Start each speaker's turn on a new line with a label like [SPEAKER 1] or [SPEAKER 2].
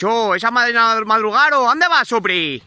[SPEAKER 1] Cho, esa o ¿dónde vas, Supri?